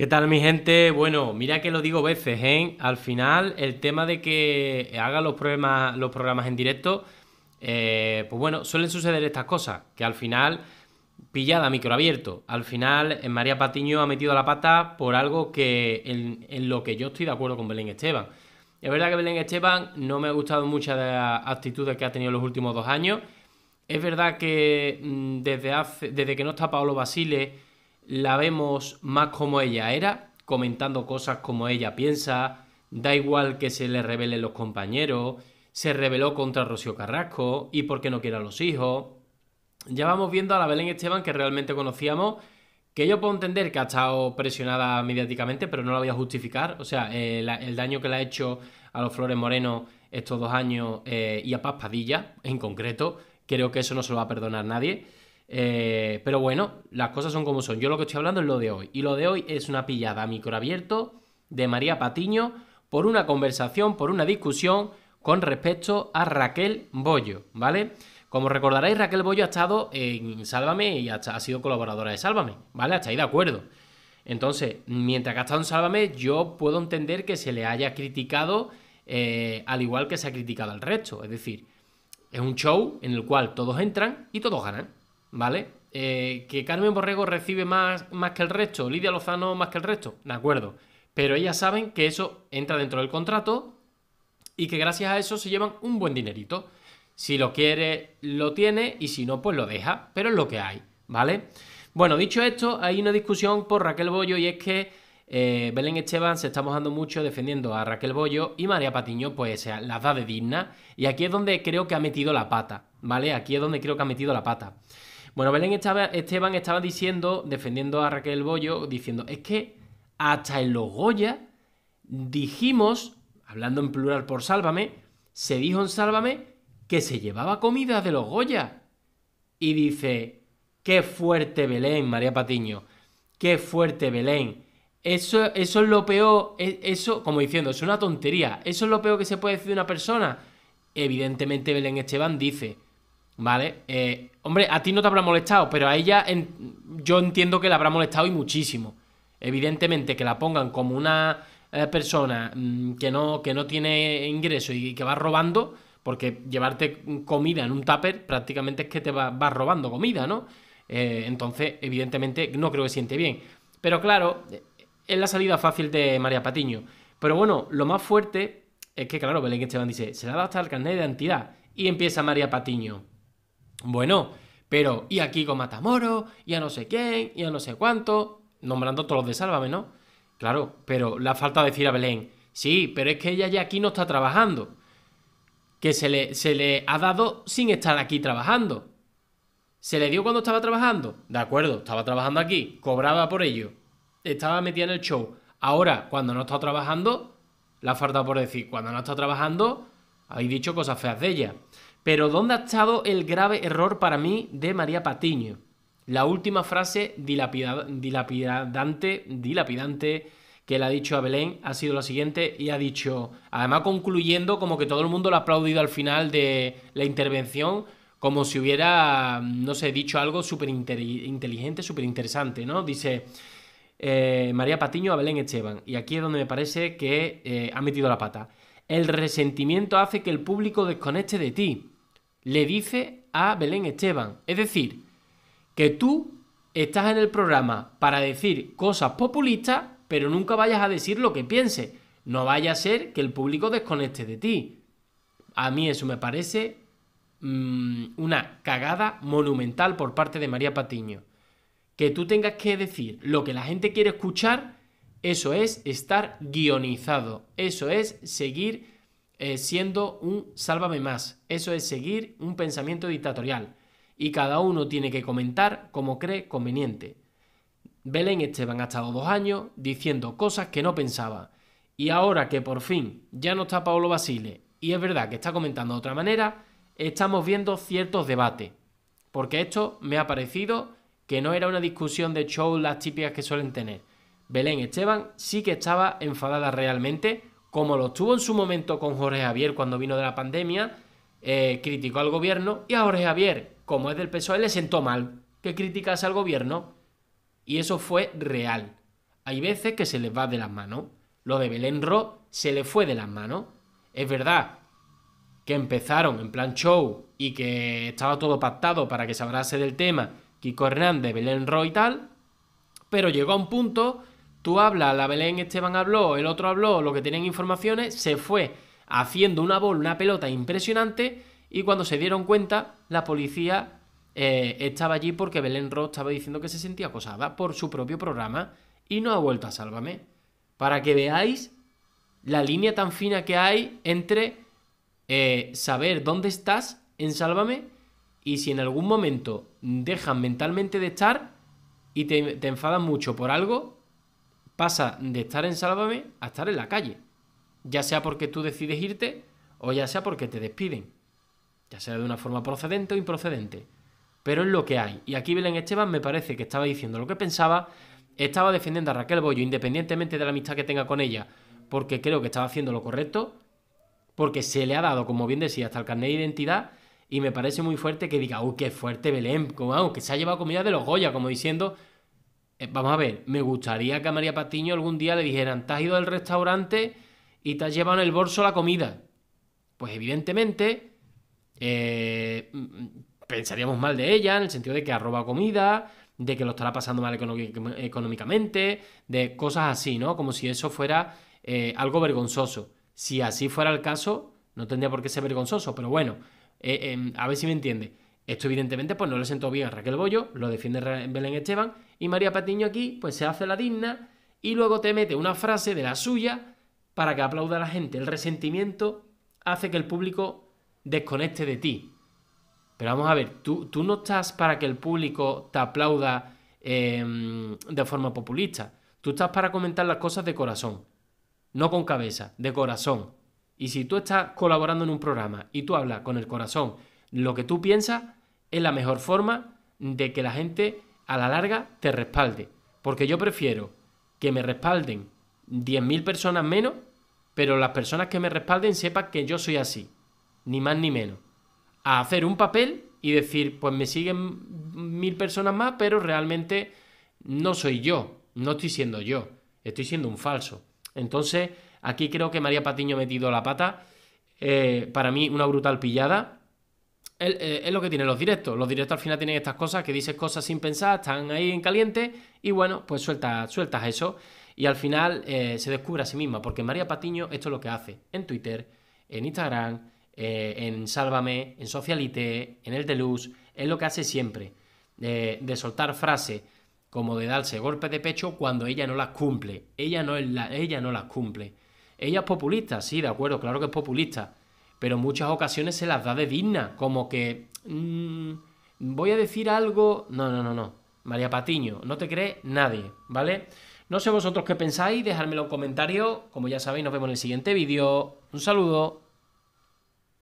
¿Qué tal mi gente? Bueno, mira que lo digo veces, ¿eh? Al final el tema de que haga los, problemas, los programas en directo, eh, pues bueno, suelen suceder estas cosas, que al final, pillada, micro abierto, al final María Patiño ha metido la pata por algo que en, lo que yo estoy de acuerdo con Belén Esteban. Es verdad que Belén Esteban no me ha gustado muchas de las actitudes que ha tenido los últimos dos años. Es verdad que mm, desde, desde que no está Paolo Basile la vemos más como ella era, comentando cosas como ella piensa, da igual que se le revelen los compañeros, se rebeló contra Rocío Carrasco y porque no quiere a los hijos. Ya vamos viendo a la Belén Esteban que realmente conocíamos, que yo puedo entender que ha estado presionada mediáticamente, pero no la voy a justificar. O sea, eh, el daño que le ha hecho a los Flores Moreno estos dos años eh, y a Paz Padilla en concreto, creo que eso no se lo va a perdonar nadie. Eh, pero bueno, las cosas son como son. Yo lo que estoy hablando es lo de hoy. Y lo de hoy es una pillada a microabierto de María Patiño por una conversación, por una discusión con respecto a Raquel Bollo, ¿vale? Como recordaréis, Raquel Bollo ha estado en Sálvame y ha, sido colaboradora de Sálvame, ¿vale? Hasta ahí de acuerdo. Entonces, mientras que ha estado en Sálvame, yo puedo entender que se le haya criticado eh, al igual que se ha criticado al resto. Es decir, es un show en el cual todos entran y todos ganan. ¿vale? Eh, que Carmen Borrego recibe más, más que el resto, Lidia Lozano más que el resto, de acuerdo. Pero ellas saben que eso entra dentro del contrato y que gracias a eso se llevan un buen dinerito. Si lo quiere, lo tiene y si no, pues lo deja, pero es lo que hay, ¿vale? Bueno, dicho esto, hay una discusión por Raquel Bollo y es que eh, Belén Esteban se está mojando mucho defendiendo a Raquel Bollo y María Patiño pues las da de digna y aquí es donde creo que ha metido la pata, ¿vale? Aquí es donde creo que ha metido la pata. Bueno, Belén estaba, Esteban estaba diciendo, defendiendo a Raquel Bollo, diciendo, es que hasta en los Goya dijimos, hablando en plural por Sálvame, se dijo en Sálvame que se llevaba comida de los Goya. Y dice, qué fuerte Belén, María Patiño, qué fuerte Belén. Eso, eso es lo peor, e, eso, como diciendo, es una tontería, eso es lo peor que se puede decir de una persona. Evidentemente Belén Esteban dice, ¿Vale? Eh, hombre, a ti no te habrá molestado, pero a ella en, yo entiendo que la habrá molestado y muchísimo. Evidentemente, que la pongan como una eh, persona mm, que, no, que no tiene ingreso y, que va robando, porque llevarte comida en un tupper prácticamente es que te vas va robando comida, ¿no? Eh, entonces, evidentemente, no creo que siente bien. Pero claro, es la salida fácil de María Patiño. Pero bueno, lo más fuerte es que, claro, Belén Esteban dice, se la ha dado hasta el carnet de entidad Y empieza María Patiño. Bueno, pero y aquí con Matamoro, y a no sé quién, y a no sé cuánto, nombrando todos los de Sálvame, ¿no? Claro, pero la falta de decir a Belén, sí, pero es que ella ya aquí no está trabajando. Que se le, se le ha dado sin estar aquí trabajando. ¿Se le dio cuando estaba trabajando? De acuerdo, estaba trabajando aquí, cobraba por ello, estaba metida en el show. Ahora, cuando no está trabajando, la falta por decir, cuando no está trabajando, habéis dicho cosas feas de ella. Pero ¿dónde ha estado el grave error para mí de María Patiño? La última frase dilapidante, dilapidante que le ha dicho a Belén ha sido la siguiente y ha dicho, además concluyendo como que todo el mundo lo ha aplaudido al final de la intervención, como si hubiera, no sé, dicho algo súper inteligente, súper interesante, ¿no? Dice eh, María Patiño a Belén Esteban. Y aquí es donde me parece que eh, ha metido la pata. El resentimiento hace que el público desconecte de ti, le dice a Belén Esteban. Es decir, que tú estás en el programa para decir cosas populistas, pero nunca vayas a decir lo que piense. No vaya a ser que el público desconecte de ti. A mí eso me parece mm, una cagada monumental por parte de María Patiño. Que tú tengas que decir lo que la gente quiere escuchar eso es estar guionizado. Eso es seguir eh, siendo un sálvame más. Eso es seguir un pensamiento dictatorial. Y cada uno tiene que comentar como cree conveniente. Belén Esteban ha estado dos años diciendo cosas que no pensaba. Y ahora que por fin ya no está Paolo Basile y es verdad que está comentando de otra manera, estamos viendo ciertos debates. Porque esto me ha parecido que no era una discusión de show las típicas que suelen tener Belén Esteban sí que estaba enfadada realmente, como lo estuvo en su momento con Jorge Javier cuando vino de la pandemia, eh, criticó al gobierno y a Jorge Javier, como es del PSOE, le sentó mal que criticase al gobierno. Y eso fue real. Hay veces que se les va de las manos. Lo de Belén Ro se le fue de las manos. Es verdad que empezaron en plan show y que estaba todo pactado para que se hablase del tema Kiko Hernández, Belén Ro y tal, pero llegó a un punto Tú hablas, la Belén Esteban habló, el otro habló, lo que tienen informaciones, se fue haciendo una bola, una pelota impresionante y cuando se dieron cuenta, la policía eh, estaba allí porque Belén Ross estaba diciendo que se sentía acosada por su propio programa y no ha vuelto a Sálvame. Para que veáis la línea tan fina que hay entre eh, saber dónde estás en Sálvame y si en algún momento dejan mentalmente de estar y te, te enfadan mucho por algo, pasa de estar en Sálvame a estar en la calle. Ya sea porque tú decides irte o ya sea porque te despiden. Ya sea de una forma procedente o improcedente. Pero es lo que hay. Y aquí Belén Esteban me parece que estaba diciendo lo que pensaba. Estaba defendiendo a Raquel Bollo, independientemente de la amistad que tenga con ella, porque creo que estaba haciendo lo correcto. Porque se le ha dado, como bien decía, hasta el carnet de identidad. Y me parece muy fuerte que diga, uy, qué fuerte Belén, como, que se ha llevado comida de los Goya, como diciendo, eh, vamos a ver, me gustaría que a María Patiño algún día le dijeran, te has ido al restaurante y te has llevado en el bolso la comida. Pues evidentemente eh, mm, mm, pensaríamos mal de ella, en el sentido de que ha robado comida, de que lo estará pasando mal económicamente, de cosas así, ¿no? Como si eso fuera eh, algo vergonzoso. Si así fuera el caso, no tendría por qué ser vergonzoso, pero bueno, em, a ver si me entiende. Esto evidentemente pues no le sentó bien a Raquel Bollo, lo defiende Belén Esteban y María Patiño aquí pues se hace la digna y luego te mete una frase de la suya para que aplauda a la gente. El resentimiento hace que el público desconecte de ti. Pero vamos a ver, tú, tú no estás para que el público te aplauda em, de forma populista. Tú estás para comentar las cosas de corazón, no con cabeza, de corazón. Y si tú estás colaborando en un programa y tú hablas con el corazón lo que tú piensas, es la mejor forma de que la gente a la larga te respalde. Porque yo prefiero que me respalden 10.000 personas menos, pero las personas que me respalden sepan que yo soy así, ni más ni menos. A hacer un papel y decir, pues me siguen mil personas más, pero realmente no soy yo, no estoy siendo yo, estoy siendo un falso. Entonces, aquí creo que María Patiño ha metido la pata. Eh, para mí, una brutal pillada. Eh, es, lo que tienen los directos. Los directos al final tienen estas cosas que dices cosas sin pensar, están ahí en caliente y bueno, pues sueltas, sueltas eso y al final eh, se descubre a sí misma, porque María Patiño esto es lo que hace en Twitter, en Instagram, eh, en Sálvame, en Socialite, en El Deluxe, es lo que hace siempre, de, soltar frases como de darse golpes de pecho cuando ella no las cumple, ella no, la, ella no las cumple. Ella es populista, sí, de acuerdo, claro que es populista pero muchas ocasiones se las da de digna, como que... Mm, voy a decir algo... No, no, no, no. María Patiño, no te cree nadie, ¿vale? No sé vosotros qué pensáis, dejármelo en comentarios. Como ya sabéis, nos vemos en el siguiente vídeo. Un saludo.